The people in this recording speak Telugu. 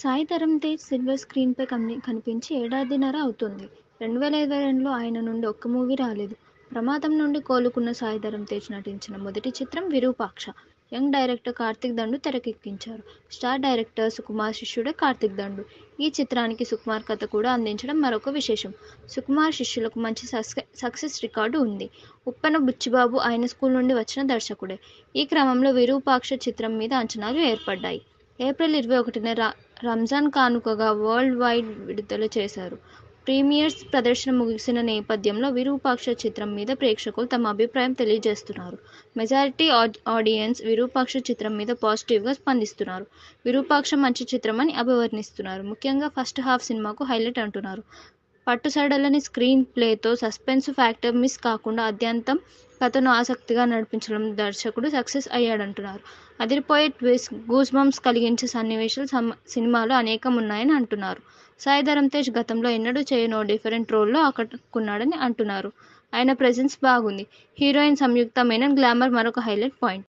సాయి తరం తేజ్ సిల్వర్ స్క్రీన్పై కని కనిపించి ఏడాదిన్నర అవుతుంది రెండు వేల ఇరవై రెండులో ఆయన నుండి ఒక్క మూవీ రాలేదు ప్రమాదం నుండి కోలుకున్న సాయి ధరం తేజ్ నటించిన మొదటి చిత్రం విరూపాక్ష యంగ్ డైరెక్టర్ కార్తిక్ దండు తెరకెక్కించారు స్టార్ డైరెక్టర్ సుకుమార్ శిష్యుడే కార్తిక్ దండు ఈ చిత్రానికి సుకుమార్ కథ కూడా అందించడం మరొక విశేషం సుకుమార్ శిష్యులకు మంచి సక్సెస్ రికార్డు ఉంది ఉప్పన బుచ్చిబాబు ఆయన స్కూల్ నుండి వచ్చిన దర్శకుడే ఈ క్రమంలో విరూపాక్ష చిత్రం మీద అంచనాలు ఏర్పడ్డాయి ఏప్రిల్ ఇరవై ఒకటిన రా రంజాన్ కానుకగా వరల్డ్ వైడ్ విడుదల చేశారు ప్రీమియర్స్ ప్రదర్శన ముగిసిన నేపథ్యంలో విరూపాక్ష చిత్రం మీద ప్రేక్షకులు తమ అభిప్రాయం తెలియజేస్తున్నారు మెజారిటీ ఆడియన్స్ విరూపాక్ష చిత్రం మీద పాజిటివ్గా స్పందిస్తున్నారు విరూపాక్ష మంచి చిత్రం అని అభివర్ణిస్తున్నారు ముఖ్యంగా ఫస్ట్ హాఫ్ సినిమాకు హైలైట్ అంటున్నారు పట్టు సడలని స్క్రీన్ ప్లేతో సస్పెన్స్ ఫ్యాక్టర్ మిస్ కాకుండా అత్యంతం కథను ఆసక్తిగా నడిపించడం దర్శకుడు సక్సెస్ అయ్యాడంటున్నారు అదిరిపోయే ట్విస్ గూస్ బంప్స్ కలిగించే సన్నివేశాలు సినిమాలో అనేకం ఉన్నాయని అంటున్నారు సాయి ధరమ్ తేజ్ గతంలో ఎన్నడూ చేయనో డిఫరెంట్ రోల్లో ఆకట్టుకున్నాడని అంటున్నారు ఆయన ప్రెజెన్స్ బాగుంది హీరోయిన్ సంయుక్తమైన గ్లామర్ మరొక హైలైట్ పాయింట్